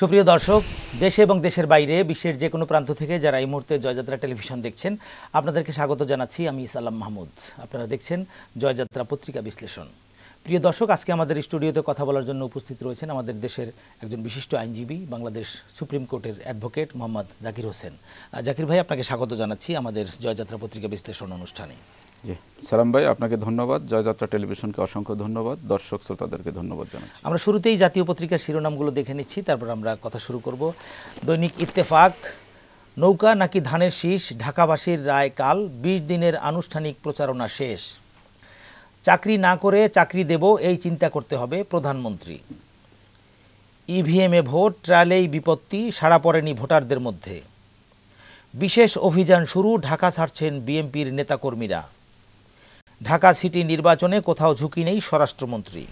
সুপ্রিয় দর্শক দেশে এবং দেশের বাইরে বিশ্বের যে কোনো প্রান্ত থেকে যারা এই মুহূর্তে জয়যাত্রা টেলিভিশন দেখছেন আপনাদেরকে স্বাগত জানাচ্ছি আমি ইসালাম মাহমুদ আপনারা দেখছেন জয়যাত্রা পত্রিকা বিশ্লেষণ প্রিয় দর্শক আজকে আমাদের স্টুডিওতে কথা বলার জন্য উপস্থিত রয়েছেন আমাদের দেশের একজন বিশিষ্ট আইনজীবী বাংলাদেশ সুপ্রিম কোর্টের অ্যাডভোকেট মোহাম্মদ জাকির হোসেন জাকির ভাই আপনাকে স্বাগত জানাচ্ছি আমাদের জয়যাত্রা পত্রিকা বিশ্লেষণ অনুষ্ঠানে সালাম ভাই আপনাকে ধন্যবাদ জয়যাত্রা টেলিভিশনকে অসংখ্য ধন্যবাদ দর্শক শ্রোতাদেরকে ধন্যবাদ জানাচ্ছি আমরা শুরুতেই জাতীয় পত্রিকার শিরোনামগুলো দেখে নিচ্ছি তারপর আমরা কথা শুরু করব দৈনিক ইত্তেফাক নৌকা নাকি ধানের শীষ ঢাকাবাসীর রায় কাল বিশ দিনের আনুষ্ঠানিক প্রচারণা শেষ চাকরি না করে চাকরি দেব এই চিন্তা করতে হবে প্রধানমন্ত্রী ইভিএমে ভোট ট্রায়ালেই বিপত্তি সাড়া পড়েনি ভোটারদের মধ্যে বিশেষ অভিযান শুরু ঢাকা ছাড়ছেন বিএনপির নেতাকর্মীরা ঢাকা সিটি নির্বাচনে কোথাও ঝুঁকি নেই স্বরাষ্ট্রমন্ত্রী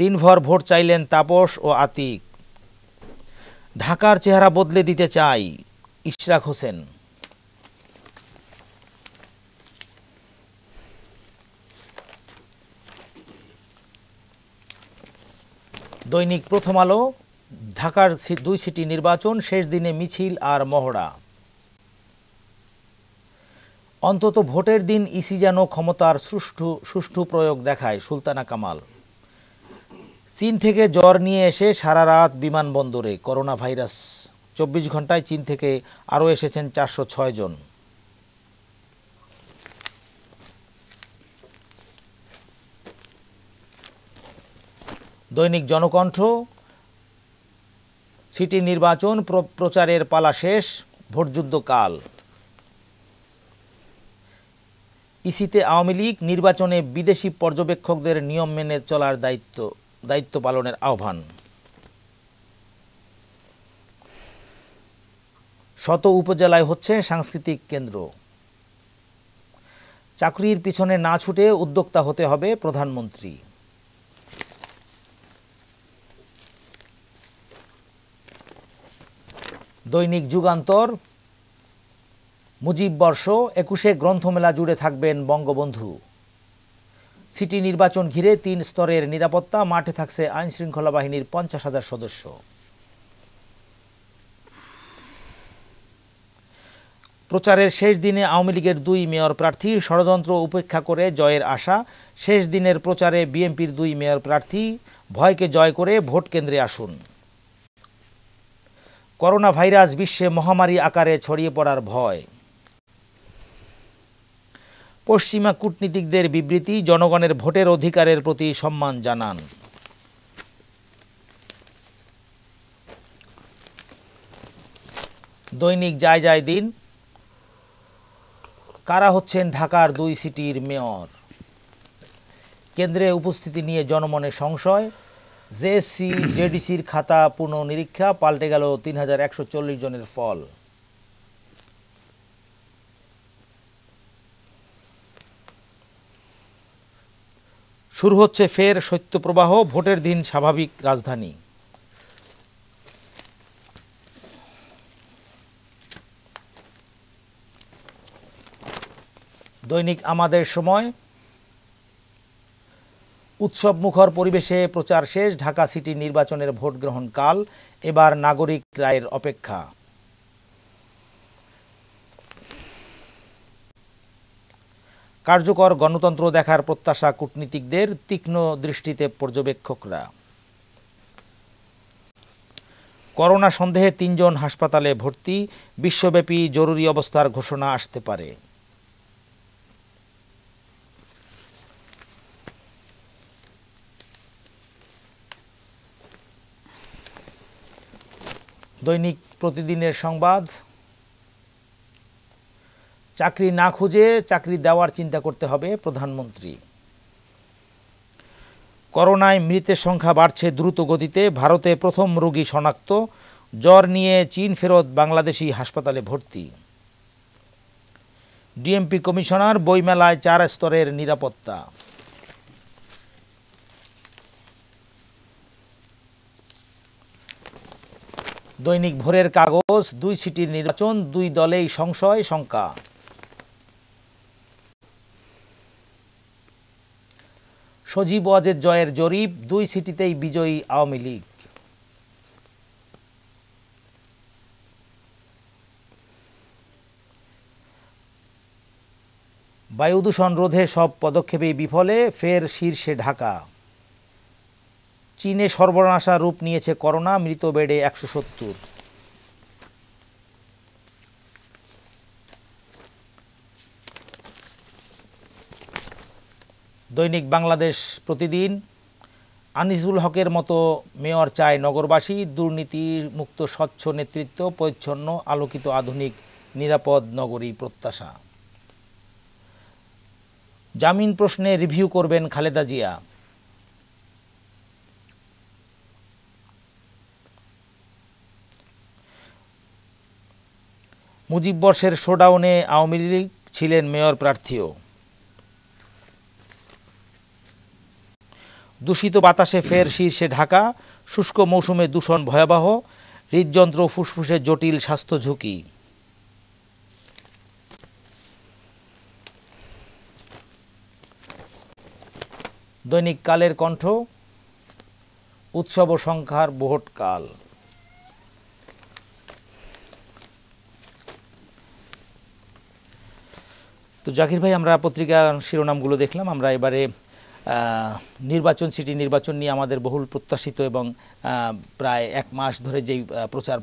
দিনভর ভোট চাইলেন তাপস ও আতিক ঢাকার চেহারা বদলে দিতে চাই ইশরাক হোসেন দৈনিক প্রথম আলো ঢাকার দুই সিটি নির্বাচন শেষ দিনে মিছিল আর মহড়া অন্তত ভোটের দিন ইসি যেন ক্ষমতার সুষ্ঠু সুষ্ঠু প্রয়োগ দেখায় সুলতানা কামাল চীন থেকে জ্বর নিয়ে এসে সারা রাত বিমানবন্দরে করোনা ভাইরাস চব্বিশ ঘন্টায় চীন থেকে আরও এসেছেন চারশো ছয় জন দৈনিক জনকণ্ঠ সিটি নির্বাচন প্রচারের পালা শেষ ভোটযুদ্ধ কাল ইসিতে আওয়ামী লীগ নির্বাচনে বিদেশি পর্যবেক্ষকদের নিয়ম মেনে চলার দায়িত্ব দায়িত্ব পালনের আহ্বান শত উপজেলায় হচ্ছে সাংস্কৃতিক কেন্দ্র চাকরির পিছনে না ছুটে উদ্যোক্তা হতে হবে প্রধানমন্ত্রী দৈনিক যুগান্তর মুজিব বর্ষ একুশে গ্রন্থমেলা জুড়ে থাকবেন বঙ্গবন্ধু সিটি নির্বাচন ঘিরে তিন স্তরের নিরাপত্তা মাঠে থাকছে আইন শৃঙ্খলা বাহিনীর পঞ্চাশ হাজার সদস্য প্রচারের শেষ দিনে আওয়ামী লীগের দুই মেয়র প্রার্থী ষড়যন্ত্র উপেক্ষা করে জয়ের আশা শেষ দিনের প্রচারে বিএনপির দুই মেয়র প্রার্থী ভয়কে জয় করে ভোট কেন্দ্রে আসুন করোনা ভাইরাস বিশ্বে মহামারী আকারে ছড়িয়ে পড়ার ভয় পশ্চিমা কূটনীতিকদের বিবৃতি জনগণের ভোটের অধিকারের প্রতি সম্মান জানান দৈনিক যায় যায় দিন কারা হচ্ছেন ঢাকার দুই সিটির মেয়র কেন্দ্রে উপস্থিতি নিয়ে জনমনে সংশয় জেএসসি জেডিসির খাতা পুনঃনিরীক্ষা পাল্টে গেল তিন জনের ফল শুরু হচ্ছে ফের শৈত্যপ্রবাহ ভোটের দিন স্বাভাবিক রাজধানী দৈনিক আমাদের সময় উৎসব মুখর পরিবেশে প্রচার শেষ ঢাকা সিটি নির্বাচনের ভোট গ্রহণ কাল এবার নাগরিক রায়ের অপেক্ষা কার্যকর গণতন্ত্র দেখার প্রত্যাশা কূটনীতিকদের তীক্ষ্ণ দৃষ্টিতে পর্যবেক্ষকরা করোনা সন্দেহে তিনজন হাসপাতালে ভর্তি বিশ্বব্যাপী জরুরি অবস্থার ঘোষণা আসতে পারে দৈনিক প্রতিদিনের সংবাদ চাকরি না খুঁজে চাকরি দেওয়ার চিন্তা করতে হবে প্রধানমন্ত্রী করোনায় মৃতের সংখ্যা বাড়ছে দ্রুত গতিতে ভারতে প্রথম রোগী শনাক্ত জ্বর নিয়ে চীন ফেরত বাংলাদেশি হাসপাতালে ভর্তি ডিএমপি কমিশনার বইমেলায় চার স্তরের নিরাপত্তা দৈনিক ভোরের কাগজ দুই সিটির নির্বাচন দুই দলেই সংশয় শঙ্কা সজীব ওয়াজের জয়ের জরিপ দুই সিটিতেই বিজয়ী আওয়ামী লীগ বায়ু দূষণ রোধে সব পদক্ষেপে বিফলে ফের শীর্ষে ঢাকা চীনে সর্বনাশা রূপ নিয়েছে করোনা মৃত বেড়ে একশো সত্তর দৈনিক বাংলাদেশ প্রতিদিন আনিসুল হকের মতো মেয়র চায় নগরবাসী দুর্নীতি মুক্ত স্বচ্ছ নেতৃত্ব পরিচ্ছন্ন আলোকিত আধুনিক নিরাপদ নগরী প্রত্যাশা জামিন প্রশ্নে রিভিউ করবেন খালেদা জিয়া মুজিব বর্ষের শোডাউনে আওয়ামী লীগ ছিলেন মেয়র প্রার্থীও দূষিত বাতাসে ফের শীর্ষে ঢাকা শুষ্ক মৌসুমে দূষণ ভয়াবহ হৃদযন্ত্র ফুসফুসে জটিল স্বাস্থ্য ঝুঁকি দৈনিক কালের কণ্ঠ উৎসব সংখ্যার বোহট কাল তো জাকির ভাই আমরা পত্রিকা শিরোনামগুলো দেখলাম আমরা এবারে নির্বাচন সিটি নির্বাচন নিয়ে আমাদের বহুল প্রত্যাশিত এবং প্রায় এক মাস ধরে যেই প্রচার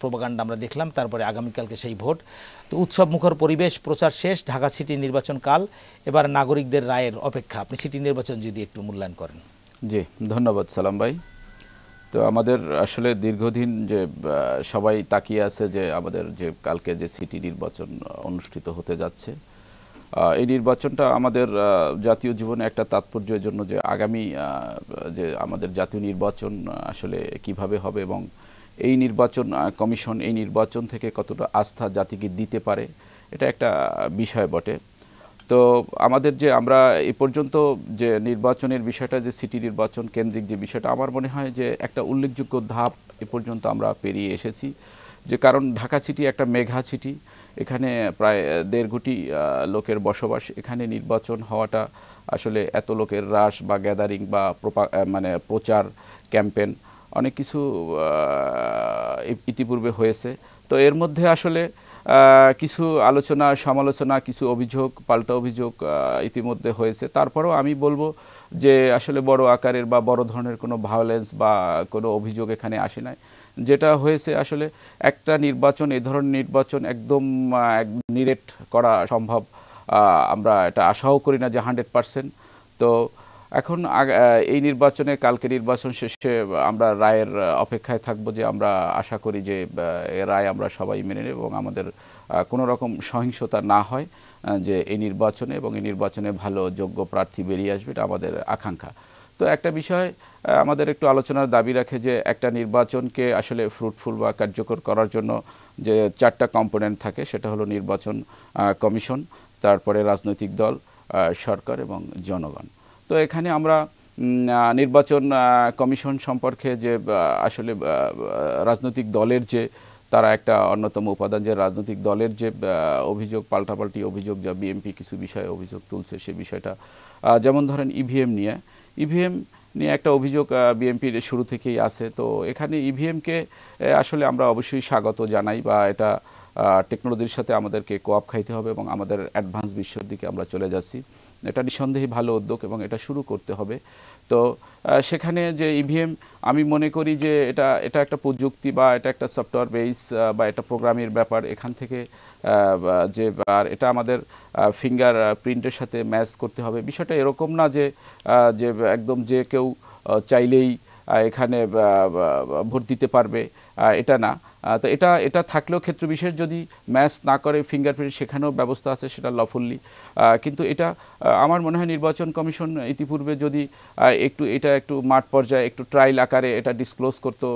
প্রবাগান্ড আমরা দেখলাম তারপরে আগামীকালকে সেই ভোট তো উৎসব মুখর পরিবেশ প্রচার শেষ ঢাকা সিটি নির্বাচন কাল এবার নাগরিকদের রায়ের অপেক্ষা আপনি সিটি নির্বাচন যদি একটু মূল্যায়ন করেন জি ধন্যবাদ সালাম ভাই তো আমাদের আসলে দীর্ঘদিন যে সবাই তাকিয়ে আছে যে আমাদের যে কালকে যে সিটি নির্বাচন অনুষ্ঠিত হতে যাচ্ছে এই নির্বাচনটা আমাদের জাতীয় জীবনে একটা তাৎপর্যের জন্য যে আগামী যে আমাদের জাতীয় নির্বাচন আসলে কিভাবে হবে এবং এই নির্বাচন কমিশন এই নির্বাচন থেকে কতটা আস্থা জাতিকে দিতে পারে এটা একটা বিষয় বটে তো আমাদের যে আমরা এ পর্যন্ত যে নির্বাচনের বিষয়টা যে সিটি নির্বাচন কেন্দ্রিক যে বিষয়টা আমার মনে হয় যে একটা উল্লেখযোগ্য ধাপ এ পর্যন্ত আমরা পেরিয়ে এসেছি যে কারণ ঢাকা সিটি একটা মেঘা সিটি এখানে প্রায় দেড় কোটি লোকের বসবাস এখানে নির্বাচন হওয়াটা আসলে এত লোকের হ্রাস বা গ্যাদারিং বা মানে প্রচার ক্যাম্পেন অনেক কিছু ইতিপূর্বে হয়েছে তো এর মধ্যে আসলে কিছু আলোচনা সমালোচনা কিছু অভিযোগ পাল্টা অভিযোগ ইতিমধ্যে হয়েছে তারপরেও আমি বলবো যে আসলে বড় আকারের বা বড় ধরনের কোনো ভায়োলেন্স বা কোনো অভিযোগ এখানে আসে নাই যেটা হয়েছে আসলে একটা নির্বাচন এ ধরনের নির্বাচন একদম নিরেট করা সম্ভব আমরা এটা আশাও করি না যে হান্ড্রেড পারসেন্ট তো এখন এই নির্বাচনে কালকে নির্বাচন শেষে আমরা রায়ের অপেক্ষায় থাকব যে আমরা আশা করি যে এ রায় আমরা সবাই মেনে নেব এবং আমাদের কোনো রকম সহিংসতা না হয় যে এই নির্বাচনে এবং এই নির্বাচনে ভালো যোগ্য প্রার্থী বেরিয়ে আসবে এটা আমাদের আকাঙ্ক্ষা তো একটা বিষয় আমাদের একটু আলোচনার দাবি রাখে যে একটা নির্বাচনকে আসলে ফ্রুটফুল বা কার্যকর করার জন্য যে চারটা কম্পোনেন্ট থাকে সেটা হলো নির্বাচন কমিশন তারপরে রাজনৈতিক দল সরকার এবং জনগণ তো এখানে আমরা নির্বাচন কমিশন সম্পর্কে যে আসলে রাজনৈতিক দলের যে তারা একটা অন্যতম উপাদান যে রাজনৈতিক দলের যে অভিযোগ পাল্টাপাল্টি অভিযোগ যা বিএমপি কিছু বিষয়ে অভিযোগ তুলছে সে বিষয়টা যেমন ধরেন ইভিএম e নিয়ে ইভিএম e নিয়ে একটা অভিযোগ বিএনপির শুরু থেকেই আছে তো এখানে ইভিএমকে e আসলে আমরা অবশ্যই স্বাগত জানাই বা এটা টেকনোলজির সাথে আমাদেরকে কোয়াপ খাইতে হবে এবং আমাদের অ্যাডভান্স বিশ্বের দিকে আমরা চলে যাচ্ছি এটা নিঃসন্দেহে ভালো উদ্যোগ এবং এটা শুরু করতে হবে তো সেখানে যে ইভিএম e আমি মনে করি যে এটা এটা একটা প্রযুক্তি বা এটা একটা সফটওয়্যার বেস বা এটা প্রোগ্রামের ব্যাপার এখান থেকে যে আর এটা আমাদের ফিঙ্গার প্রিন্টের সাথে ম্যাচ করতে হবে বিষয়টা এরকম না যে যে একদম যে কেউ চাইলেই এখানে ভোট দিতে পারবে এটা না তো এটা এটা থাকলেও বিশেষ যদি ম্যাচ না করে ফিঙ্গারপ্রিন্ট সেখানেও ব্যবস্থা আছে সেটা লফুল্লি কিন্তু এটা আমার মনে হয় নির্বাচন কমিশন ইতিপূর্বে যদি একটু এটা একটু মাঠ পর্যায়ে একটু ট্রায়াল আকারে এটা ডিসক্লোজ করতো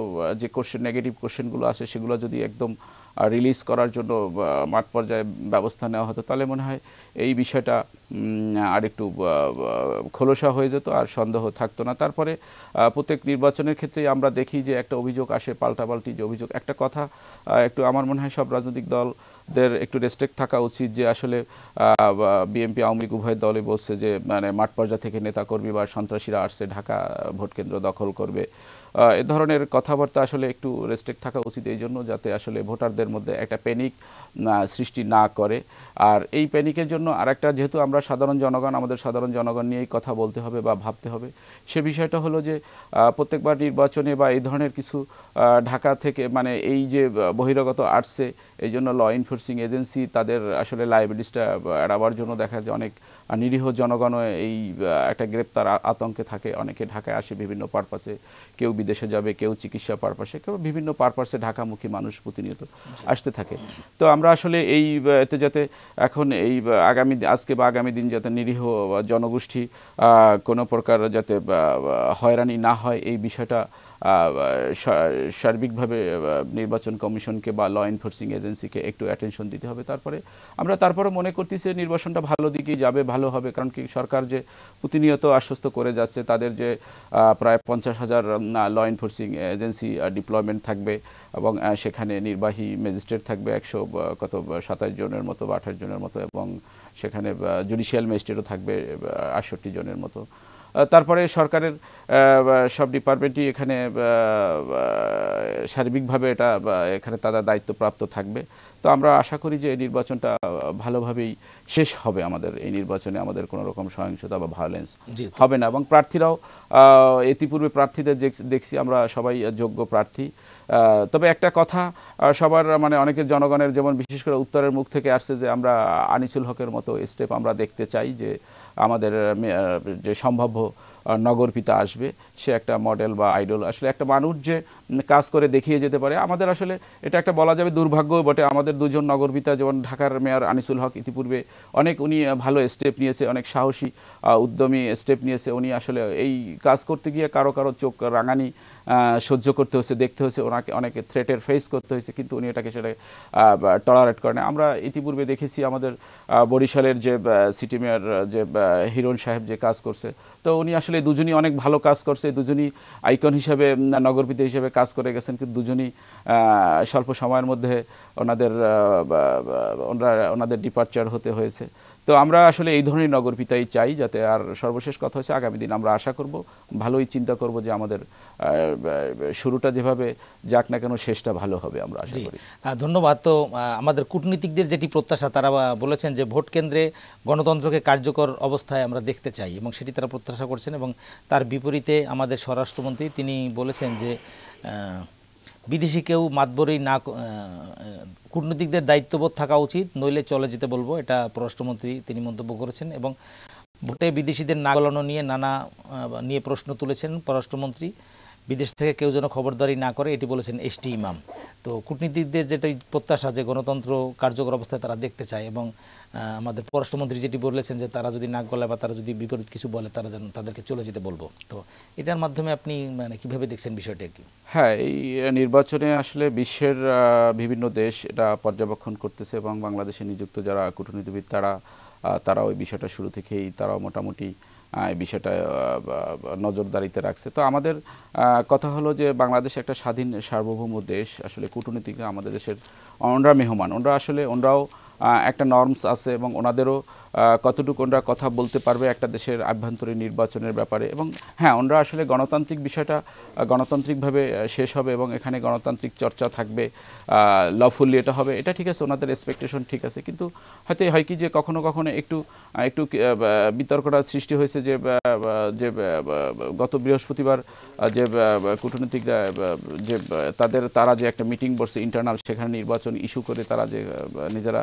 যে কোশ্চেন নেগেটিভ কোশ্চেনগুলো আছে সেগুলো যদি একদম রিলিজ করার জন্য মাঠ পর্যায়ে ব্যবস্থা নেওয়া হতো তাহলে মনে হয় এই বিষয়টা আরেকটু খোলসা হয়ে যেত আর সন্দেহ থাকতো না তারপরে প্রত্যেক নির্বাচনের ক্ষেত্রে আমরা দেখি যে একটা অভিযোগ আসে পাল্টাপাল্টি যে অভিযোগ একটা কথা একটু আমার মনে হয় সব রাজনৈতিক দল দের একটু রেস্ট্রিক্ট থাকা উচিত যে আসলে বিএনপি আওয়ামী লীগ উভয় দলে বসছে যে মানে মাঠ পর্যায় থেকে নেতাকর্মী বা সন্ত্রাসীরা আসছে ঢাকা ভোট কেন্দ্র দখল করবে এ ধরনের কথাবার্তা আসলে একটু রেস্ট্রিক্ট থাকা উচিত এই জন্য যাতে আসলে ভোটারদের মধ্যে একটা প্যানিক সৃষ্টি না করে আর এই প্যানিকের জন্য আর একটা যেহেতু আমরা সাধারণ জনগণ আমাদের সাধারণ জনগণ নিয়েই কথা বলতে হবে বা ভাবতে হবে সে বিষয়টা হলো যে প্রত্যেকবার নির্বাচনে বা এই ধরনের কিছু ঢাকা থেকে মানে এই যে বহিরাগত আর্টসে এই জন্য ল এনফোর্সিং এজেন্সি তাদের আসলে লাইবিলিটিসটা এড়াবার জন্য দেখা যায় অনেক আর নিরীহ জনগণও এই একটা গ্রেপ্তার আতঙ্কে থাকে অনেকে ঢাকায় আসে বিভিন্ন পারপাসে কেউ বিদেশে যাবে কেউ চিকিৎসা পারপাসে কেউ বিভিন্ন পারপাসে ঢাকামুখী মানুষ প্রতিনিয়ত আসতে থাকে তো আমরা আসলে এই এতে যাতে এখন এই আগামী আজকে বা আগামী দিন যাতে নিরীহ জনগোষ্ঠী কোনো প্রকার যাতে হয়রানি না হয় এই বিষয়টা সার্বিকভাবে নির্বাচন কমিশনকে বা ল এনফোর্সিং এজেন্সিকে একটু অ্যাটেনশন দিতে হবে তারপরে আমরা তারপরে মনে করতেছি নির্বাচনটা ভালো দিকেই যাবে ভালো হবে কারণ কি সরকার যে প্রতিনিয়ত আশ্বস্ত করে যাচ্ছে তাদের যে প্রায় পঞ্চাশ হাজার ল এনফোর্সিং এজেন্সি ডিপ্লয়মেন্ট থাকবে এবং সেখানে নির্বাহী ম্যাজিস্ট্রেট থাকবে একশো কত সাতাশ জনের মতো বা আঠাশ জনের মতো এবং সেখানে জুডিশিয়াল ম্যাজিস্ট্রেটও থাকবে আটষট্টি জনের মতো তারপরে সরকারের সব ডিপার্টমেন্টই এখানে সার্বিকভাবে এটা এখানে তাদের দায়িত্বপ্রাপ্ত থাকবে তো আমরা আশা করি যে এই নির্বাচনটা ভালোভাবেই শেষ হবে আমাদের এই নির্বাচনে আমাদের কোনো রকম সহিংসতা বা ভায়োলেন্স হবে না এবং প্রার্থীরাও ইতিপূর্বে প্রার্থীদের দেখছি আমরা সবাই যোগ্য প্রার্থী তবে একটা কথা সবার মানে অনেকের জনগণের যেমন বিশেষ করে উত্তরের মুখ থেকে আসছে যে আমরা আনিসুল হকের মতো স্টেপ আমরা দেখতে চাই যে আমাদের যে সম্ভাব্য নগরপিতা আসবে সে একটা মডেল বা আইডল আসলে একটা মানুষ যে কাজ করে দেখিয়ে যেতে পারে আমাদের আসলে এটা একটা বলা যাবে দুর্ভাগ্য বটে আমাদের দুজন নগরবিতা যেমন ঢাকার মেয়র আনিসুল হক ইতিপূর্বে অনেক উনি ভালো স্টেপ নিয়েছে অনেক সাহসী উদ্যমী স্টেপ নিয়েছে উনি আসলে এই কাজ করতে গিয়ে কারো কারো চোখ রাঙানি সহ্য করতে হচ্ছে দেখতে হচ্ছে ওনাকে অনেকে থ্রেটের ফেস করতে হয়েছে কিন্তু উনি এটাকে সেটা টলারেট করেন আমরা ইতিপূর্বে দেখেছি আমাদের বরিশালের যে সিটি মেয়র যে হিরণ সাহেব যে কাজ করছে তো উনি আসলে দুজনই অনেক ভালো কাজ করছে এই দুজনই আইকন হিসেবে নগরপিতে হিসেবে কাজ করে গেছেন কিন্তু দুজনই স্বল্প সময়ের মধ্যে ওনাদের ওনারা ওনাদের ডিপার্চার হতে হয়েছে তো আমরা আসলে এই ধরনের নগরপিতাই চাই যাতে আর সর্বশেষ কথা হচ্ছে আগামী দিন আমরা আশা করব ভালোই চিন্তা করব যে আমাদের শুরুটা যেভাবে যাক না কেন শেষটা ভালো হবে আমরা আশা করি ধন্যবাদ তো আমাদের কূটনীতিকদের যেটি প্রত্যাশা তারা বলেছেন যে ভোট কেন্দ্রে গণতন্ত্রকে কার্যকর অবস্থায় আমরা দেখতে চাই এবং সেটি তারা প্রত্যাশা করছেন এবং তার বিপরীতে আমাদের স্বরাষ্ট্রমন্ত্রী তিনি বলেছেন যে বিদেশি কেউ মাতবরই না কূটনৈতিকদের দায়িত্ববোধ থাকা উচিত নইলে চলে যেতে বলবো এটা পররাষ্ট্রমন্ত্রী তিনি মন্তব্য করেছেন এবং ভোটে বিদেশিদের নাগলানো নিয়ে নানা নিয়ে প্রশ্ন তুলেছেন পররাষ্ট্রমন্ত্রী বিদেশ থেকে কেউ যেন খবরদারি না করে এটি বলেছেন এসটি ইমাম তো কূটনীতিকদের যেটা প্রত্যাশা যে গণতন্ত্র কার্যকর অবস্থায় তারা দেখতে চায় এবং আমাদের পররাষ্ট্রমন্ত্রী যেটি বলেছেন যে তারা যদি নাক গলায় বা তারা যদি বিপরীত কিছু বলে তারা যেন তাদেরকে চলে যেতে বলবো তো এটার মাধ্যমে আপনি মানে কীভাবে দেখছেন বিষয়টা কি হ্যাঁ এই নির্বাচনে আসলে বিশ্বের বিভিন্ন দেশ এটা পর্যবেক্ষণ করতেছে এবং বাংলাদেশে নিযুক্ত যারা কূটনীতিবিদ তারা তারা ওই বিষয়টা শুরু থেকেই তারা মোটামুটি এই বিষয়টা নজরদারিতে রাখছে তো আমাদের কথা হলো যে বাংলাদেশ একটা স্বাধীন সার্বভৌম দেশ আসলে কূটনীতিকরা আমাদের দেশের অনরা মেহমান ওনরা আসলে ওনরাও একটা নর্মস আছে এবং ওনাদেরও কতটুকু ওনারা কথা বলতে পারবে একটা দেশের আভ্যন্তরীণ নির্বাচনের ব্যাপারে এবং হ্যাঁ ওনারা আসলে গণতান্ত্রিক বিষয়টা গণতান্ত্রিকভাবে শেষ হবে এবং এখানে গণতান্ত্রিক চর্চা থাকবে লফুল্লি এটা হবে এটা ঠিক আছে ওনাদের এক্সপেকটেশন ঠিক আছে কিন্তু হয়তো হয় কি যে কখনো কখনো একটু একটু বিতর্কটা সৃষ্টি হয়েছে যে যে গত বৃহস্পতিবার যে কূটনৈতিক যে তাদের তারা যে একটা মিটিং বসছে ইন্টারনাল সেখানে নির্বাচন ইস্যু করে তারা যে নিজেরা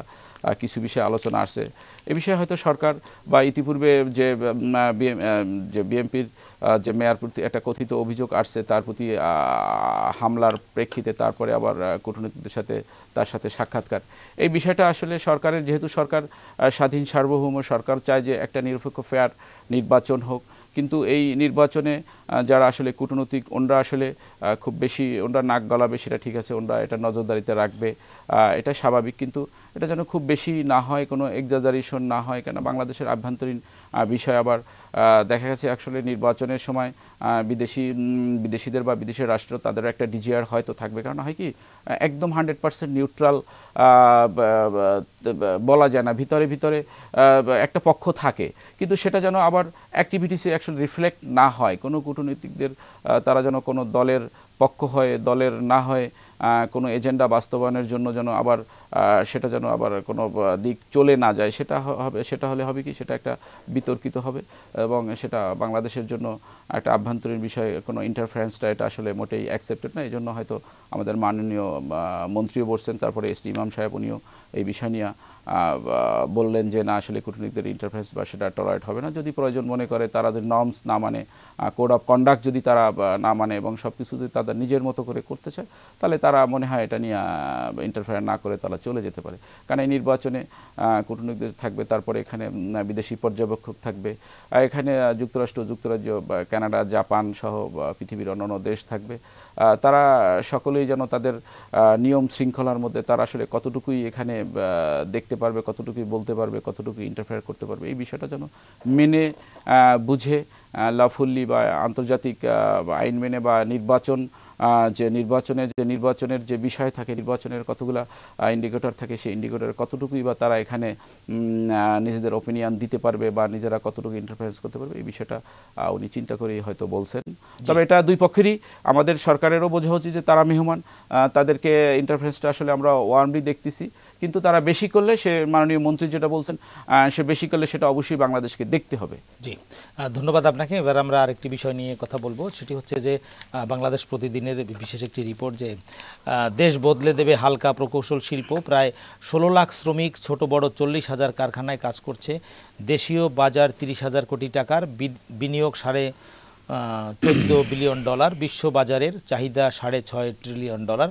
কিছু বিষয়ে আলোচনা আসছে এ বিষয়ে হয়তো সরকার বা ইতিপূর্বে যে যে বিএনপির যে মেয়ার প্রতি একটা কথিত অভিযোগ আসছে তার প্রতি হামলার প্রেক্ষিতে তারপরে আবার কূটনীতিদের সাথে তার সাথে সাক্ষাৎকার এই বিষয়টা আসলে সরকারের যেহেতু সরকার স্বাধীন সার্বভৌম সরকার চায় যে একটা নিরপেক্ষ ফেয়ার নির্বাচন হোক কিন্তু এই নির্বাচনে যারা আসলে কূটনৈতিক ওনরা আসলে খুব বেশি ওনরা নাক গলাবে সেটা ঠিক আছে ওনরা এটা নজরদারিতে রাখবে এটা স্বাভাবিক কিন্তু এটা যেন খুব বেশি না হয় কোনো এক্সাজারেশন না হয় কেন বাংলাদেশের আভ্যন্তরীণ বিষয় আবার দেখা গেছে আসলে নির্বাচনের সময় বিদেশি বিদেশিদের বা বিদেশের রাষ্ট্র তাদের একটা ডিজিআর হয়তো থাকবে কারণ হয় কি একদম হান্ড্রেড পার্সেন্ট নিউট্রাল বলা যায় না ভিতরে ভিতরে একটা পক্ষ থাকে কিন্তু সেটা যেন আবার অ্যাক্টিভিটিসে অ্যাকচুয়ালি রিফ্লেক্ট না হয় কোনো কূটনীতিকদের তারা যেন কোনো দলের পক্ষ হয় দলের না হয় কোনো এজেন্ডা বাস্তবায়নের জন্য যেন আবার সেটা যেন আবার কোনো দিক চলে না যায় সেটা হবে সেটা হলে হবে কি সেটা একটা বিতর্কিত হবে এবং সেটা বাংলাদেশের জন্য একটা আভ্যন্তরীণ বিষয়ে কোনো ইন্টারফারেন্সটা এটা আসলে মোটেই অ্যাকসেপ্টেড না এই জন্য হয়তো আমাদের মাননীয় মন্ত্রীও বসছেন তারপরে এস ইমাম সাহেব উনিও এই বিষয় নিয়ে বললেন যে না আসলে কূটনীতিকদের ইন্টারফারেন্স বা সেটা টলারেট হবে না যদি প্রয়োজন মনে করে তারা যদি নর্মস না মানে কোড অফ কন্ডাক্ট যদি তারা না মানে এবং সব কিছু যদি তাদের নিজের মতো করে করতে চায় তাহলে তারা মনে হয় এটা নিয়ে ইন্টারফেয়ার না করে তারা চলে যেতে পারে কারণ এই নির্বাচনে কূটনৈতিক থাকবে তারপরে এখানে বিদেশি পর্যবেক্ষক থাকবে এখানে যুক্তরাষ্ট্র যুক্তরাজ্য কানাডা জাপান সহ পৃথিবীর অন্যান্য দেশ থাকবে তারা সকলেই যেন তাদের নিয়ম শৃঙ্খলার মধ্যে তারা আসলে কতটুকুই এখানে দেখতে পারবে কতটুকুই বলতে পারবে কতটুকুই ইন্টারফেয়ার করতে পারবে এই বিষয়টা যেন মেনে বুঝে লাফুল্লি বা আন্তর্জাতিক আইন মেনে বা নির্বাচন যে নির্বাচনে যে নির্বাচনের যে বিষয় থাকে নির্বাচনের কতগুলো ইন্ডিকেটর থাকে সেই ইন্ডিকেটর কতটুকুই বা তারা এখানে নিজেদের ওপিনিয়ন দিতে পারবে বা নিজেরা কতটুকু ইন্টারফারেন্স করতে পারবে এই বিষয়টা উনি চিন্তা করেই হয়তো বলছেন তবে এটা দুই পক্ষেরই আমাদের সরকারেরও বোঝা হচ্ছে যে তারা মেহমান তাদেরকে ইন্টারফারেন্সটা আসলে আমরা ওয়ার্মলি দেখতেছি কিন্তু তারা বেশি করলে সে মাননীয় মন্ত্রী যেটা বলছেন সে বেশি করলে সেটা অবশ্যই বাংলাদেশকে দেখতে হবে জি ধন্যবাদ আপনাকে এবার আমরা আরেকটি বিষয় নিয়ে কথা বলবো সেটি হচ্ছে যে বাংলাদেশ প্রতিদিনের বিশেষ একটি রিপোর্ট যে দেশ বদলে দেবে হালকা প্রকৌশল শিল্প প্রায় ষোলো লাখ শ্রমিক ছোট বড় চল্লিশ হাজার কারখানায় কাজ করছে দেশীয় বাজার তিরিশ হাজার কোটি টাকার বিনিয়োগ সাড়ে চোদ্দ বিলিয়ন ডলার বিশ্ব বাজারের চাহিদা সাড়ে ছয় ট্রিলিয়ন ডলার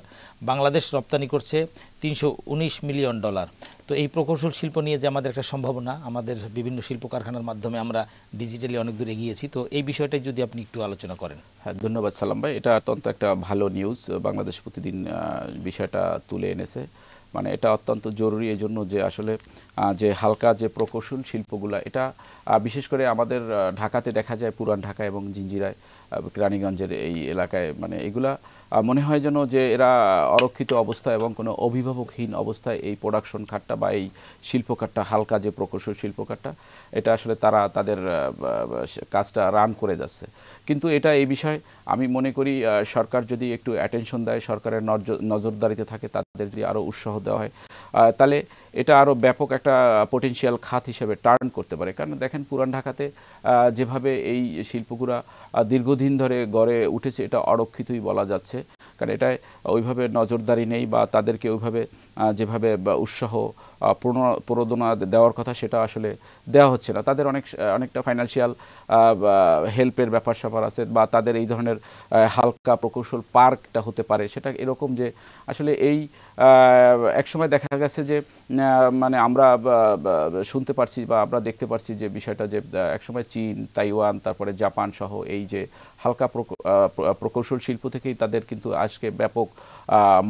বাংলাদেশ রপ্তানি করছে তিনশো মিলিয়ন ডলার তো এই প্রকৌশল শিল্প নিয়ে যে আমাদের একটা সম্ভাবনা আমাদের বিভিন্ন শিল্প কারখানার মাধ্যমে আমরা ডিজিটালি অনেক দূর এগিয়েছি তো এই বিষয়টাই যদি আপনি একটু আলোচনা করেন হ্যাঁ ধন্যবাদ সালাম ভাই এটা অত্যন্ত একটা ভালো নিউজ বাংলাদেশ প্রতিদিন বিষয়টা তুলে এনেছে মানে এটা অত্যন্ত জরুরি এই জন্য যে আসলে যে হালকা যে প্রকৌশল শিল্পগুলো এটা বিশেষ করে আমাদের ঢাকাতে দেখা যায় পুরান ঢাকা এবং জিঞ্জিরায় কেরানীগঞ্জের এই এলাকায় মানে এগুলা মনে হয় যেন যে এরা অরক্ষিত অবস্থা এবং কোনো অভিভাবকহীন অবস্থায় এই প্রোডাকশন খাতটা বা এই শিল্প খাতটা হালকা যে প্রকৌশল শিল্প খাতটা এটা আসলে তারা তাদের কাজটা রান করে যাচ্ছে কিন্তু এটা এই বিষয় আমি মনে করি সরকার যদি একটু অ্যাটেনশন দেয় সরকারের নজরদারিতে থাকে তাদের যদি আরও উৎসাহ দেওয়া হয় তাহলে এটা আরও ব্যাপক একটা পোটেন্সিয়াল খাত হিসেবে টার্ন করতে পারে কারণ দেখেন পুরান ঢাকাতে যেভাবে এই শিল্পগুলা দীর্ঘদিন ধরে গড়ে উঠেছে এটা অরক্ষিতই বলা যাচ্ছে কারণ এটায় ওইভাবে নজরদারি নেই বা তাদেরকে ওইভাবে যেভাবে উৎসাহ প্রণোদনা দেওয়ার কথা সেটা আসলে দেওয়া হচ্ছে না তাদের অনেক অনেকটা ফাইন্যান্সিয়াল হেল্পের ব্যাপার স্যাপার আছে বা তাদের এই ধরনের হালকা প্রকৌশল পার্কটা হতে পারে সেটা এরকম যে আসলে এই একসময় দেখা গেছে যে মানে আমরা শুনতে পারছি বা আমরা দেখতে পারছি যে বিষয়টা যে একসময় চীন তাইওয়ান তারপরে জাপান সহ এই যে হালকা প্রকৌশল শিল্প থেকেই তাদের কিন্তু আজকে ব্যাপক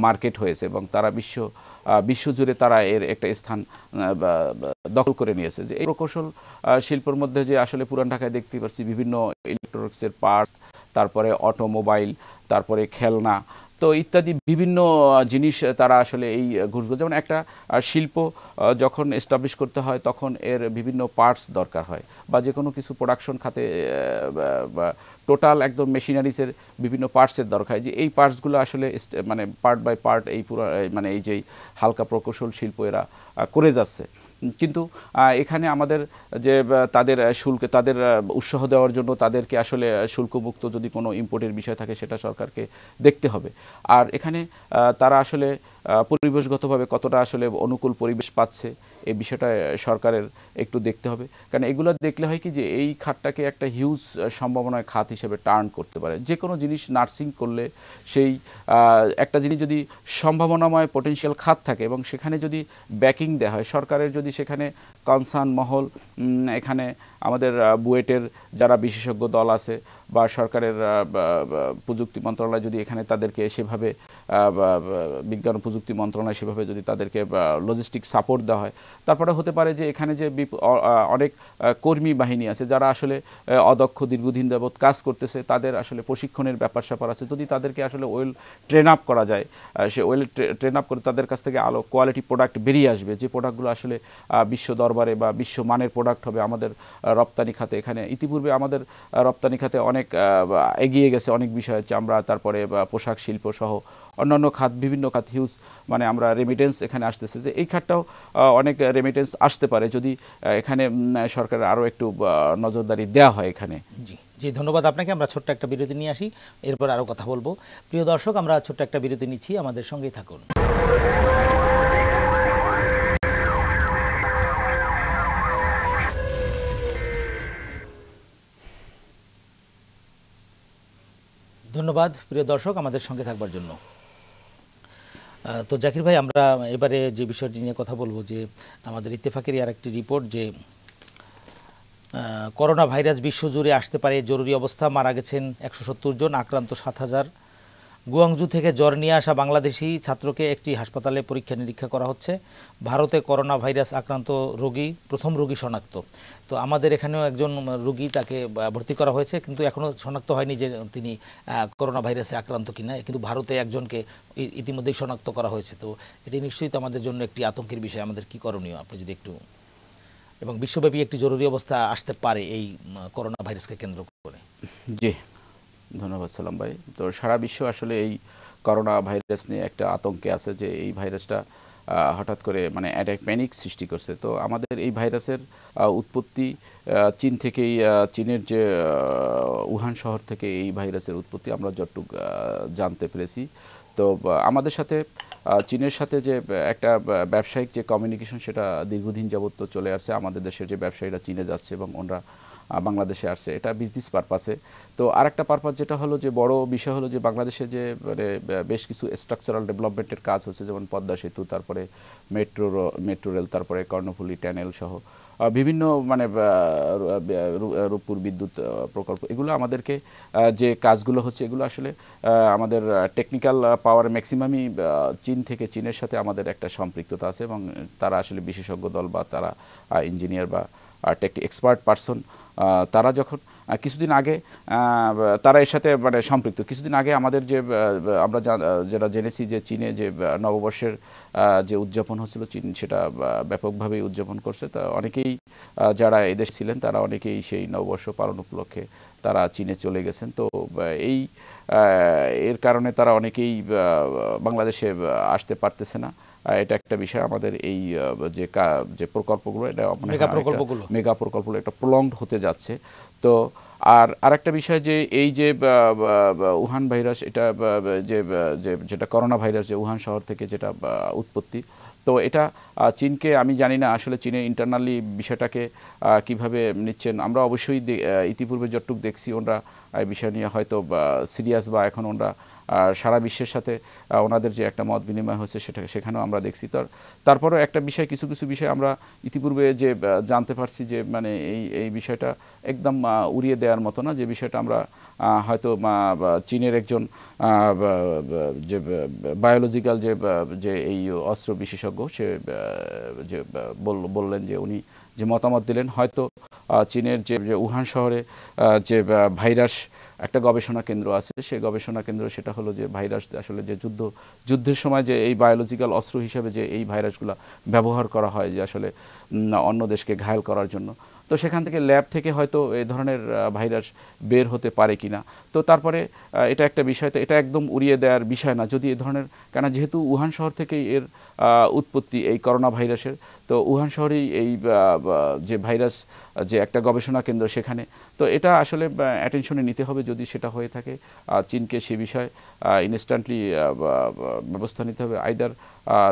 মার্কেট হয়েছে এবং তারা বিশ্ব বিশ্বজুড়ে তারা এর একটা স্থান দখল করে নিয়েছে যে এই প্রকৌশল শিল্পের মধ্যে যে আসলে পুরান ঢাকায় দেখতে পাচ্ছি বিভিন্ন ইলেকট্রনিক্সের পার্টস তারপরে অটোমোবাইল তারপরে খেলনা তো ইত্যাদি বিভিন্ন জিনিস তারা আসলে এই ঘুষ যেমন একটা শিল্প যখন এস্টাবলিশ করতে হয় তখন এর বিভিন্ন পার্টস দরকার হয় বা যে কোনো কিছু প্রোডাকশন খাতে টোটাল একদম মেশিনারিসের বিভিন্ন পার্টসের দরকার যে এই পার্টসগুলো আসলে মানে পার্ট বাই পার্ট এই পুরো মানে এই যে হালকা প্রকৌশল শিল্প এরা করে যাচ্ছে কিন্তু এখানে আমাদের যে তাদের শুল্ক তাদের উৎসাহ দেওয়ার জন্য তাদেরকে আসলে শুল্কমুক্ত যদি কোনো ইম্পোর্টের বিষয় থাকে সেটা সরকারকে দেখতে হবে আর এখানে তারা আসলে পরিবেশগতভাবে কতটা আসলে অনুকূল পরিবেশ পাচ্ছে এই বিষয়টা সরকারের একটু দেখতে হবে কারণ এগুলো দেখলে হয় কি যে এই খাতটাকে একটা হিউজ সম্ভাবনায় খাত হিসেবে টার্ন করতে পারে যে কোনো জিনিস নার্সিং করলে সেই একটা জিনিস যদি সম্ভাবনাময় পটেনশিয়াল খাত থাকে এবং সেখানে যদি ব্যাকিং দেওয়া হয় সরকারের যদি সেখানে কনসার্ন মহল এখানে আমাদের বুয়েটের যারা বিশেষজ্ঞ দল আছে বা সরকারের প্রযুক্তি মন্ত্রণালয় যদি এখানে তাদেরকে সেভাবে বিজ্ঞান প্রযুক্তি মন্ত্রণালয় সেভাবে যদি তাদেরকে লজিস্টিক সাপোর্ট দেওয়া হয় তারপরে হতে পারে যে এখানে যে অনেক কর্মী বাহিনী আছে যারা আসলে অদক্ষ দীর্ঘদিন যাবৎ কাজ করতেছে তাদের আসলে প্রশিক্ষণের ব্যাপার স্যাপার আছে যদি তাদেরকে আসলে ওয়েল ট্রেন আপ করা যায় সে ওয়েল ট্রেন আপ করে তাদের কাছ থেকে আলো কোয়ালিটি প্রোডাক্ট বেরিয়ে আসবে যে প্রোডাক্টগুলো আসলে বিশ্ব দরবারে বা বিশ্ব মানের প্রোডাক্ট হবে আমাদের রপ্তানি খাতে এখানে ইতিপূর্বে আমাদের রপ্তানি খাতে অনেক এগিয়ে গেছে অনেক বিষয় আমরা তারপরে পোশাক শিল্প সহ অন্যান্য খাত বিভিন্ন খাত হিউজ মানে আমরা রেমিটেন্স এখানে আসতেছে যে এই খাতটাও অনেক রেমিটেন্স আসতে পারে যদি এখানে সরকারের আরও একটু নজরদারি দেয়া হয় এখানে জি জি ধন্যবাদ আপনাকে আমরা ছোট্ট একটা বিরতি নিয়ে আসি এরপর আরও কথা বলবো প্রিয় দর্শক আমরা ছোট্ট একটা বিরতি নিচ্ছি আমাদের সঙ্গেই থাকুন ধন্যবাদ প্রিয় দর্শক আমাদের সঙ্গে থাকবার জন্য তো জাকির ভাই আমরা এবারে যে বিষয়টি নিয়ে কথা বলবো যে আমাদের ইত্তেফাকেরই আর একটি রিপোর্ট যে করোনা ভাইরাস বিশ্বজুড়ে আসতে পারে জরুরি অবস্থা মারা গেছেন একশো জন আক্রান্ত সাত হাজার গুয়াংজু থেকে জ্বর নিয়ে আসা বাংলাদেশি ছাত্রকে একটি হাসপাতালে পরীক্ষা নিরীক্ষা করা হচ্ছে ভারতে করোনা ভাইরাস আক্রান্ত রোগী প্রথম রোগী শনাক্ত তো আমাদের এখানেও একজন রোগী তাকে ভর্তি করা হয়েছে কিন্তু এখনও শনাক্ত হয়নি যে তিনি করোনা ভাইরাসে আক্রান্ত কিনা কিন্তু ভারতে একজনকে ইতিমধ্যেই শনাক্ত করা হয়েছে তো এটি নিশ্চয়ই তো আমাদের জন্য একটি আতঙ্কের বিষয় আমাদের কি করণীয় আপনি যদি একটু এবং বিশ্বব্যাপী একটি জরুরি অবস্থা আসতে পারে এই করোনা ভাইরাসকে কেন্দ্র করে জি ধন্যবাদ সালাম ভাই তো সারা বিশ্ব আসলে এই করোনা ভাইরাস নিয়ে একটা আতঙ্কে আছে যে এই ভাইরাসটা হঠাৎ করে মানে অ্যাটাক প্যানিক সৃষ্টি করছে তো আমাদের এই ভাইরাসের উৎপত্তি চীন থেকেই চীনের যে উহান শহর থেকে এই ভাইরাসের উৎপত্তি আমরা যতটুক জানতে পেরেছি তো আমাদের সাথে চীনের সাথে যে একটা ব্যবসায়িক যে কমিউনিকেশন সেটা দীর্ঘদিন যাবত চলে আসছে আমাদের দেশের যে ব্যবসায়ীরা চীনে যাচ্ছে এবং ওনারা বাংলাদেশে আসছে এটা বিজনেস পারপাসে তো আরেকটা পারপাস যেটা হলো যে বড় বিষয় হলো যে বাংলাদেশে যে মানে বেশ কিছু স্ট্রাকচারাল ডেভেলপমেন্টের কাজ হচ্ছে যেমন পদ্মা সেতু তারপরে মেট্রো মেট্রো রেল তারপরে কর্ণফুলি ট্যানেল সহ বিভিন্ন মানে রূপপুর বিদ্যুৎ প্রকল্প এগুলো আমাদেরকে যে কাজগুলো হচ্ছে এগুলো আসলে আমাদের টেকনিক্যাল পাওয়ার ম্যাক্সিমামই চীন থেকে চীনের সাথে আমাদের একটা সম্পৃক্ততা আছে এবং তারা আসলে বিশেষজ্ঞ দল বা তারা ইঞ্জিনিয়ার বা টেক এক্সপার্ট পার্সন তারা যখন কিছুদিন আগে তারা এর সাথে মানে সম্পৃক্ত কিছুদিন আগে আমাদের যে আমরা যারা জেনেছি যে চীনে যে নববর্ষের যে উদযাপন হচ্ছিল চীন সেটা ব্যাপকভাবে উদযাপন করছে তা অনেকেই যারা এদেশ ছিলেন তারা অনেকেই সেই নববর্ষ পালন উপলক্ষে তারা চীনে চলে গেছেন তো এই এর কারণে তারা অনেকেই বাংলাদেশে আসতে পারতেছে না এটা একটা বিষয় আমাদের এই যে যে প্রকল্পগুলো এটা মেগা প্রকল্পগুলো মেগা প্রকল্পগুলো একটা প্রলংড হতে যাচ্ছে তো আর আরেকটা বিষয় যে এই যে উহান ভাইরাস এটা যে যেটা করোনা ভাইরাস যে উহান শহর থেকে যেটা উৎপত্তি তো এটা চীনকে আমি জানি না আসলে চীনে ইন্টারনালি বিষয়টাকে কিভাবে নিচ্ছেন আমরা অবশ্যই ইতিপূর্বে যতটুকু দেখছি ওনারা এই বিষয় নিয়ে হয়তো সিরিয়াস বা এখন ওনারা সারা বিশ্বের সাথে ওনাদের যে একটা মত বিনিময় হয়েছে সেটা সেখানেও আমরা দেখছি তার তারপরেও একটা বিষয় কিছু কিছু বিষয় আমরা ইতিপূর্বে যে জানতে পারছি যে মানে এই এই বিষয়টা একদম উড়িয়ে দেওয়ার মতো না যে বিষয়টা আমরা হয়তো চীনের একজন যে বায়োলজিক্যাল যে যে এই অস্ত্র বিশেষজ্ঞ সে যে বললেন যে উনি যে মতামত দিলেন হয়তো চীনের যে উহান শহরে যে ভাইরাস একটা গবেষণা কেন্দ্র আছে সেই গবেষণা কেন্দ্র সেটা হলো যে ভাইরাস আসলে যে যুদ্ধ যুদ্ধের সময় যে এই বায়োলজিক্যাল অস্ত্র হিসেবে যে এই ভাইরাসগুলো ব্যবহার করা হয় যে আসলে অন্য দেশকে ঘায়ল করার জন্য তো সেখান থেকে ল্যাব থেকে হয়তো এই ধরনের ভাইরাস বের হতে পারে কি না তো তারপরে এটা একটা বিষয় তো এটা একদম উড়িয়ে দেওয়ার বিষয় না যদি এ ধরনের কেন যেহেতু উহান শহর থেকেই এর উৎপত্তি এই করোনা ভাইরাসের তো উহান শহরেই এই যে ভাইরাস যে একটা গবেষণা কেন্দ্র সেখানে তো এটা আসলে অ্যাটেনশনে নিতে হবে যদি সেটা হয়ে থাকে চীনকে সে বিষয়ে ইনস্ট্যান্টলি ব্যবস্থা নিতে হবে আইদার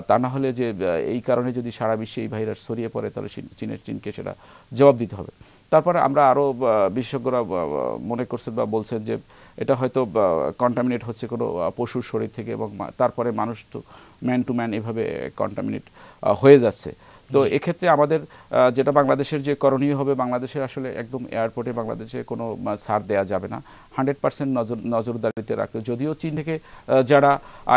তা না হলে যে এই কারণে যদি সারা বিশ্বে এই ভাইরাস ছড়িয়ে পড়ে তাহলে চীনের চীনকে সেটা জবাব দিতে হবে তারপরে আমরা আরও বিশেষজ্ঞরা মনে করছেন বা বলছেন যে এটা হয়তো কন্টামিনেট হচ্ছে কোনো পশুর শরীর থেকে এবং তারপরে মানুষ তো ম্যান টু ম্যান এভাবে কন্টামিনেট হয়ে যাচ্ছে তো এক্ষেত্রে আমাদের যেটা বাংলাদেশের যে করণীয় হবে বাংলাদেশের আসলে একদম এয়ারপোর্টে বাংলাদেশে কোনো ছাড় দেওয়া যাবে না হান্ড্রেড পার্সেন্ট নজর নজরদারিতে রাখতে যদিও চীন থেকে যারা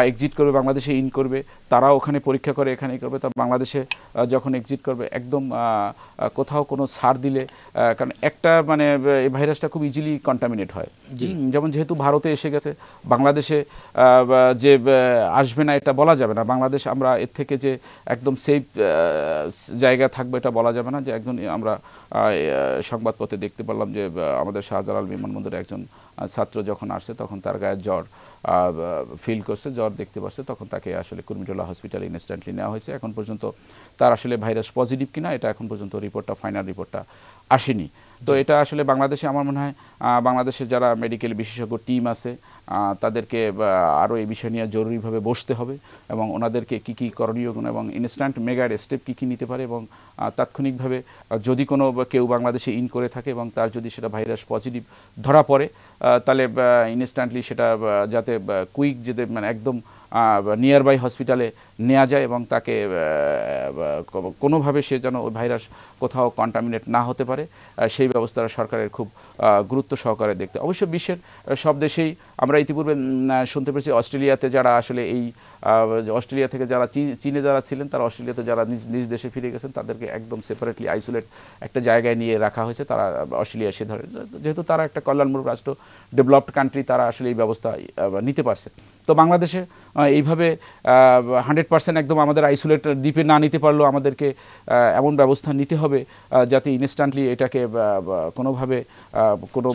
এক্সিট করবে বাংলাদেশে ইন করবে তারা ওখানে পরীক্ষা করে এখানে করবে তা বাংলাদেশে যখন এক্সিট করবে একদম কোথাও কোনো ছাড় দিলে কারণ একটা মানে এই ভাইরাসটা খুব ইজিলি কন্টামিনেট হয় যেমন যেহেতু ভারতে এসে গেছে বাংলাদেশে যে আসবে না এটা বলা যাবে না বাংলাদেশ আমরা এর থেকে যে একদম সেফ জায়গা থাকবে এটা বলা যাবে না যে একজন আমরা সংবাদপত্রে দেখতে পারলাম যে আমাদের শাহজালাল বিমানবন্দরে একজন ছাত্র যখন আসছে তখন তার গায়ে জ্বর ফিল করছে জ্বর দেখতে পাচ্ছে তখন তাকে আসলে কুর্মিটোলা হসপিটালে ইনস্ট্যান্টলি নেওয়া হয়েছে এখন পর্যন্ত তার আসলে ভাইরাস পজিটিভ কিনা এটা এখন পর্যন্ত রিপোর্টটা ফাইনাল রিপোর্টটা আসেনি তো এটা আসলে বাংলাদেশে আমার মনে হয় বাংলাদেশের যারা মেডিকেল বিশেষজ্ঞ টিম আছে তাদেরকে আরও এই বিষয় নিয়ে জরুরিভাবে বসতে হবে এবং ওনাদেরকে কী কী করণীয় এবং ইনস্ট্যান্ট মেগার স্টেপ কী কী নিতে পারে এবং তাৎক্ষণিকভাবে যদি কোনো কেউ বাংলাদেশে ইন করে থাকে এবং তার যদি সেটা ভাইরাস পজিটিভ ধরা পড়ে তাহলে ইনস্ট্যান্টলি সেটা যাতে কুইক যেতে মানে একদম নিয়ার বাই হসপিটালে নেওয়া যায় এবং তাকে কোনোভাবে সে যেন ওই ভাইরাস কোথাও কন্টামিনেট না হতে পারে সেই ব্যবস্থাটা সরকারের খুব গুরুত্ব সহকারে দেখতে অবশ্য বিশ্বের সব দেশেই আমরা ইতিপূর্বে শুনতে পেরেছি অস্ট্রেলিয়াতে যারা আসলে এই অস্ট্রেলিয়া থেকে যারা চীনে যারা ছিলেন তারা অস্ট্রেলিয়াতে যারা নিজ নিজ দেশে ফিরে গেছেন তাদেরকে একদম সেপারেটলি আইসোলেট একটা জায়গায় নিয়ে রাখা হয়েছে তারা অস্ট্রেলিয়া সে ধরে যেহেতু তারা একটা কল্যাণমূলক রাষ্ট্র ডেভেলপড কান্ট্রি তারা আসলে এই ব্যবস্থা নিতে পারছে তো বাংলাদেশে এইভাবে হান্ড্রেড পার্সেন্ট একদম আমাদের আইসোলেট দ্বীপে না নিতে পারলেও আমাদেরকে এমন ব্যবস্থা নিতে হবে যাতে ইনস্ট্যান্টলি এটাকে কোনোভাবে কোনো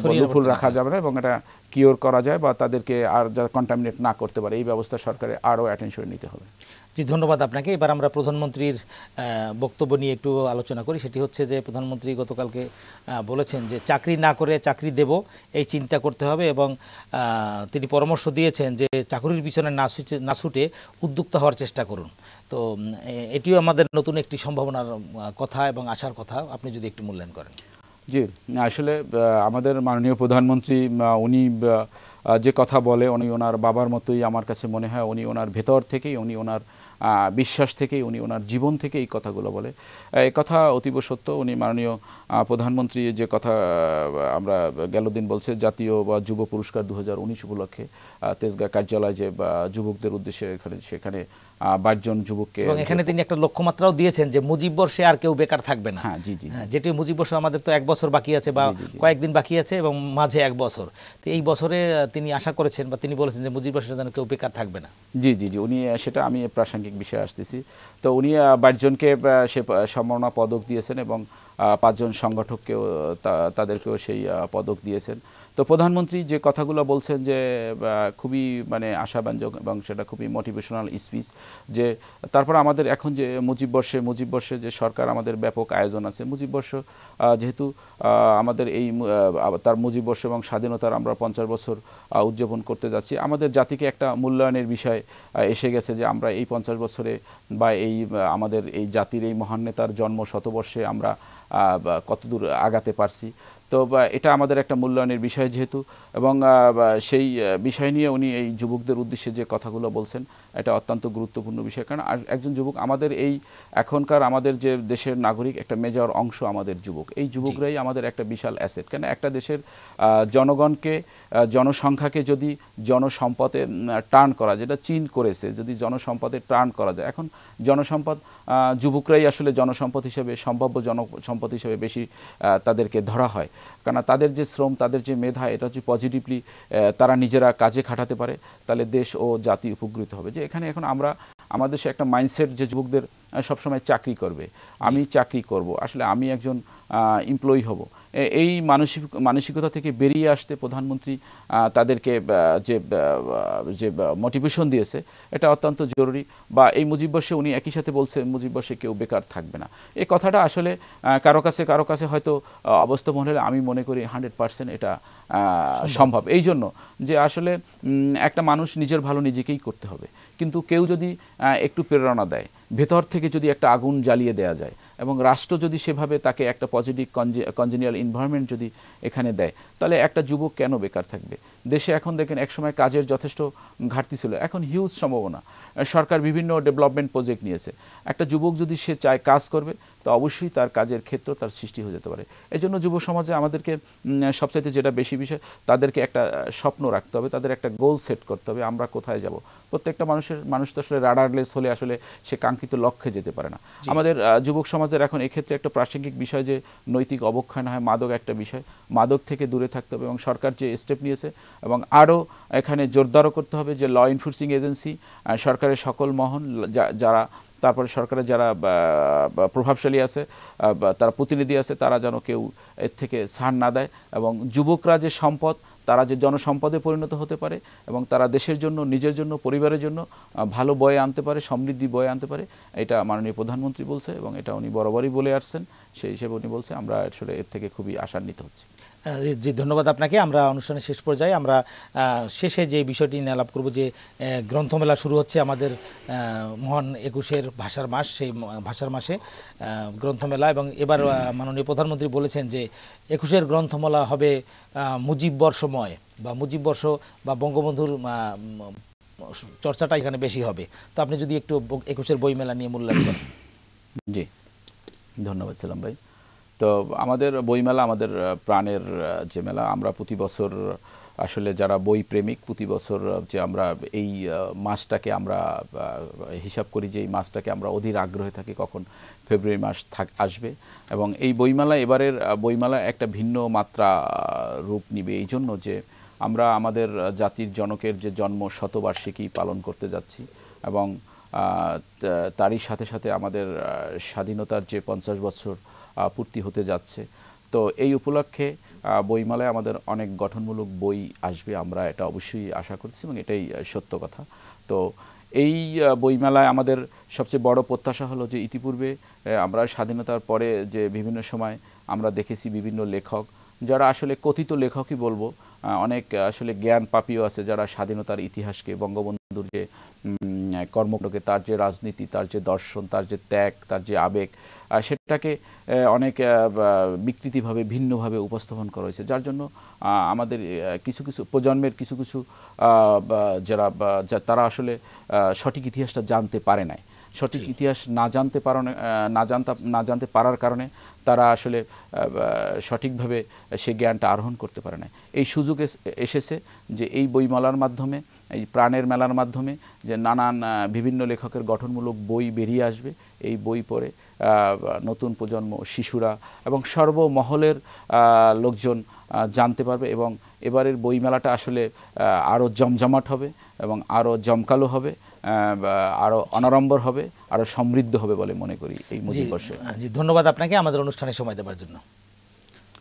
রাখা যাবে না এবং এটা কিওর করা যায় বা তাদেরকে আর যারা কন্টামিনেট না করতে পারে এই ব্যবস্থা সরকারের আরও অ্যাটেনশন নিতে হবে জি ধন্যবাদ আপনাকে এবার আমরা প্রধানমন্ত্রীর বক্তব্য নিয়ে একটু আলোচনা করি সেটি হচ্ছে যে প্রধানমন্ত্রী গতকালকে বলেছেন যে চাকরি না করে চাকরি দেব এই চিন্তা করতে হবে এবং তিনি পরামর্শ দিয়েছেন যে চাকরির পিছনে না ছুটে না ছুটে উদ্যোক্তা হওয়ার চেষ্টা করুন তো এটিও আমাদের নতুন একটি সম্ভাবনার কথা এবং আশার কথা আপনি যদি একটু মূল্যায়ন করেন জি আসলে আমাদের মাননীয় প্রধানমন্ত্রী উনি যে কথা বলে উনি ওনার বাবার মতোই আমার কাছে মনে হয় উনি ওনার ভেতর থেকেই উনি ওনার বিশ্বাস থেকেই উনি ওনার জীবন থেকে এই কথাগুলো বলে এই কথা অতীব সত্য উনি মাননীয় প্রধানমন্ত্রী যে কথা আমরা গেল দিন বলছে জাতীয় বা যুব পুরস্কার দু উপলক্ষে তেজগাঁ কার্যালয় যে যুবকদের উদ্দেশ্যে এখানে সেখানে বাইশ জন যুবককে এবং এখানে তিনি একটা লক্ষ্যমাত্রাও দিয়েছেন যে মুজিব বর্ষে আর কেউ বেকার থাকবে না হ্যাঁ জি জি হ্যাঁ, যেটি মুজিব বর্ষ আমাদের তো এক বছর বাকি আছে বা কয়েকদিন বাকি আছে এবং মাঝে এক বছর তো এই বছরে তিনি আশা করেছেন বা তিনি বলেছেন যে মুজিব বর্ষে যেন কেউ বেকার থাকবে না জি জি জি উনি সেটা আমি প্রাসঙ্গিক বিষয়ে আসতেছি তো উনি বাইশ সে সম্মাননা পদক দিয়েছেন এবং পাঁচজন সংগঠককেও তাদেরকেও সেই পদক দিয়েছেন তো প্রধানমন্ত্রী যে কথাগুলো বলছেন যে খুবই মানে আশাব্যঞ্জক এবং সেটা খুবই মোটিভেশনাল স্পিচ যে তারপর আমাদের এখন যে মুজিব বর্ষে মুজিব বর্ষে যে সরকার আমাদের ব্যাপক আয়োজন আছে মুজিব বর্ষ যেহেতু আমাদের এই তার মুজিব বর্ষ এবং স্বাধীনতার আমরা পঞ্চাশ বছর উদযাপন করতে যাচ্ছি আমাদের জাতিকে একটা মূল্যায়নের বিষয় এসে গেছে যে আমরা এই পঞ্চাশ বছরে বা এই আমাদের এই জাতির এই মহান নেতার জন্ম শতবর্ষে আমরা কতদূর আগাতে পারছি তো এটা আমাদের একটা মূল্যায়নের বিষয় যেহেতু এবং সেই বিষয় নিয়ে উনি এই যুবকদের উদ্দেশ্যে যে কথাগুলো বলছেন এটা অত্যন্ত গুরুত্বপূর্ণ বিষয় কারণ একজন যুবক আমাদের এই এখনকার আমাদের যে দেশের নাগরিক একটা মেজর অংশ আমাদের যুবক এই যুবকরাই আমাদের একটা বিশাল অ্যাসেট কেন একটা দেশের জনগণকে জনসংখ্যাকে যদি জনসম্পদে টার্ন করা যেটা চীন করেছে যদি জনসম্পদে টার্ন করা যায় এখন জনসম্পদ যুবকরাই আসলে জনসম্পদ হিসেবে সম্ভাব্য জনসম্পদ হিসেবে বেশি তাদেরকে ধরা হয় কেননা তাদের যে শ্রম তাদের যে মেধা এটা হচ্ছে পজিটিভলি তারা নিজেরা কাজে খাটাতে পারে তাহলে দেশ ও জাতি উপকৃত হবে যে এখানে এখন আমরা আমাদের সে একটা মাইন্ডসেট যে যুবকদের সবসময় চাকরি করবে আমি চাকরি করব আসলে আমি একজন এমপ্লয়ি হব এই মানসিক মানসিকতা থেকে বেরিয়ে আসতে প্রধানমন্ত্রী তাদেরকে যে যে মোটিভেশন দিয়েছে এটা অত্যন্ত জরুরি বা এই বর্ষে উনি একই সাথে বলছে বর্ষে কেউ বেকার থাকবে না এই কথাটা আসলে কারো কাছে কারো কাছে হয়তো অবস্থা মনে হলে আমি মনে করি হান্ড্রেড পার্সেন্ট এটা সম্ভব এই জন্য যে আসলে একটা মানুষ নিজের ভালো নিজেকেই করতে হবে কিন্তু কেউ যদি একটু প্রেরণা দেয় ভেতর থেকে যদি একটা আগুন জ্বালিয়ে দেয়া যায় এবং রাষ্ট্র যদি সেভাবে তাকে একটা পজিটিভ কনজেনিয়াল এনভায়রনমেন্ট যদি এখানে দেয় তাহলে একটা যুবক কেন বেকার থাকবে দেশে এখন দেখেন একসময় কাজের যথেষ্ট ঘাটতি ছিল এখন হিউজ সম্ভাবনা সরকার বিভিন্ন ডেভেলপমেন্ট প্রজেক্ট নিয়েছে একটা যুবক যদি সে চায় কাজ করবে তো অবশ্যই তার কাজের ক্ষেত্র তার সৃষ্টি হয়ে যেতে পারে জন্য যুব সমাজে আমাদেরকে সবচাইতে যেটা বেশি বিষয় তাদেরকে একটা স্বপ্ন রাখতে হবে তাদের একটা গোল সেট করতে হবে আমরা কোথায় যাব প্রত্যেকটা মানুষের মানুষ তো আসলে রাডারলেস হলে আসলে সে কাঙ্ক্ষিত লক্ষ্যে যেতে পারে না আমাদের যুবক সমাজের এখন এক্ষেত্রে একটা প্রাসঙ্গিক বিষয় যে নৈতিক অবক্ষয় না হয় মাদক একটা বিষয় মাদক থেকে দূরে থাকতে হবে এবং সরকার যে স্টেপ নিয়েছে এবং আরও এখানে জোরদারও করতে হবে যে ল এনফোর্সিং এজেন্সি সরকারের সকল মহল যারা তারপরে সরকারের যারা প্রভাবশালী আছে তারা প্রতিনিধি আছে তারা যেন কেউ এর থেকে ছাড় না দেয় এবং যুবকরা যে সম্পদ তারা যে জনসম্পদে পরিণত হতে পারে এবং তারা দেশের জন্য নিজের জন্য পরিবারের জন্য ভালো বয়ে আনতে পারে সমৃদ্ধি বয়ে আনতে পারে এটা মাননীয় প্রধানমন্ত্রী বলছে এবং এটা উনি বরাবরই বলে আসছেন সেই হিসেবে উনি বলছে আমরা আসলে এর থেকে খুবই আশান্বিত হচ্ছি জি ধন্যবাদ আপনাকে আমরা অনুষ্ঠানের শেষ পর্যায়ে আমরা শেষে যে বিষয়টি নিয়ে আলাপ করব যে গ্রন্থমেলা শুরু হচ্ছে আমাদের মহান একুশের ভাষার মাস সেই ভাষার মাসে গ্রন্থমেলা এবং এবার মাননীয় প্রধানমন্ত্রী বলেছেন যে একুশের গ্রন্থমেলা হবে মুজিব বর্ষময় বা মুজিব বর্ষ বা বঙ্গবন্ধুর চর্চাটা এখানে বেশি হবে তো আপনি যদি একটু একুশের বইমেলা নিয়ে মূল্যায়ন করেন জি ধন্যবাদ সালাম ভাই তো আমাদের বইমেলা আমাদের প্রাণের যে মেলা আমরা প্রতি বছর আসলে যারা বই প্রেমিক প্রতি বছর যে আমরা এই মাসটাকে আমরা হিসাব করি যে এই মাসটাকে আমরা অধীর আগ্রহে থাকি কখন ফেব্রুয়ারি মাস থাক আসবে এবং এই বইমেলা এবারের বইমেলা একটা ভিন্ন মাত্রা রূপ নিবে এই জন্য যে আমরা আমাদের জাতির জনকের যে জন্ম শতবার্ষিকী পালন করতে যাচ্ছি এবং তারই সাথে সাথে আমাদের স্বাধীনতার যে পঞ্চাশ বছর পূর্তি হতে যাচ্ছে তো এই উপলক্ষে বইমেলায় আমাদের অনেক গঠনমূলক বই আসবে আমরা এটা অবশ্যই আশা করছি এবং এটাই সত্য কথা তো এই বইমেলায় আমাদের সবচেয়ে বড় প্রত্যাশা হলো যে ইতিপূর্বে আমরা স্বাধীনতার পরে যে বিভিন্ন সময় আমরা দেখেছি বিভিন্ন লেখক যারা আসলে কথিত লেখকই বলবো অনেক আসলে জ্ঞান পাপিও আছে যারা স্বাধীনতার ইতিহাসকে বঙ্গবন্ধুর যে কর্মকে তার যে রাজনীতি তার যে দর্শন তার যে ত্যাগ তার যে আবেগ সেটাকে অনেক বিকৃতিভাবে ভিন্নভাবে উপস্থাপন করা হয়েছে যার জন্য আমাদের কিছু কিছু প্রজন্মের কিছু কিছু যারা তারা আসলে সঠিক ইতিহাসটা জানতে পারে নাই সঠিক ইতিহাস না জানতে পারো না জানতে না জানতে পারার কারণে তারা আসলে সঠিকভাবে সেই জ্ঞানটা আরোহণ করতে পারে না এই সুযোগ এসেছে যে এই বইমালার মাধ্যমে এই প্রাণের মেলার মাধ্যমে যে নানান বিভিন্ন লেখকের গঠনমূলক বই বেরিয়ে আসবে এই বই পড়ে নতুন প্রজন্ম শিশুরা এবং সর্বমহলের লোকজন জানতে পারবে এবং এবারের বইমেলাটা আসলে আরও জমজমাট হবে এবং আরও জমকালো হবে আরও অনারম্বর হবে আরও সমৃদ্ধ হবে বলে মনে করি এই মুজিবর্ষে জি ধন্যবাদ আপনাকে আমাদের অনুষ্ঠানে সময় দেওয়ার জন্য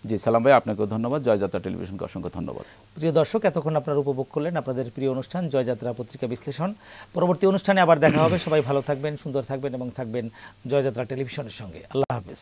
জি সালাম ভাই আপনাকে ধন্যবাদ জয়যাত্রা টেলিভিশনকে অসংখ্য ধন্যবাদ প্রিয় দর্শক এতক্ষণ আপনারা উপভোগ করলেন আপনাদের প্রিয় অনুষ্ঠান জয়যাত্রা পত্রিকা বিশ্লেষণ পরবর্তী অনুষ্ঠানে আবার দেখা হবে সবাই ভালো থাকবেন সুন্দর থাকবেন এবং থাকবেন জয়যাত্রা টেলিভিশনের সঙ্গে আল্লাহ হাফেজ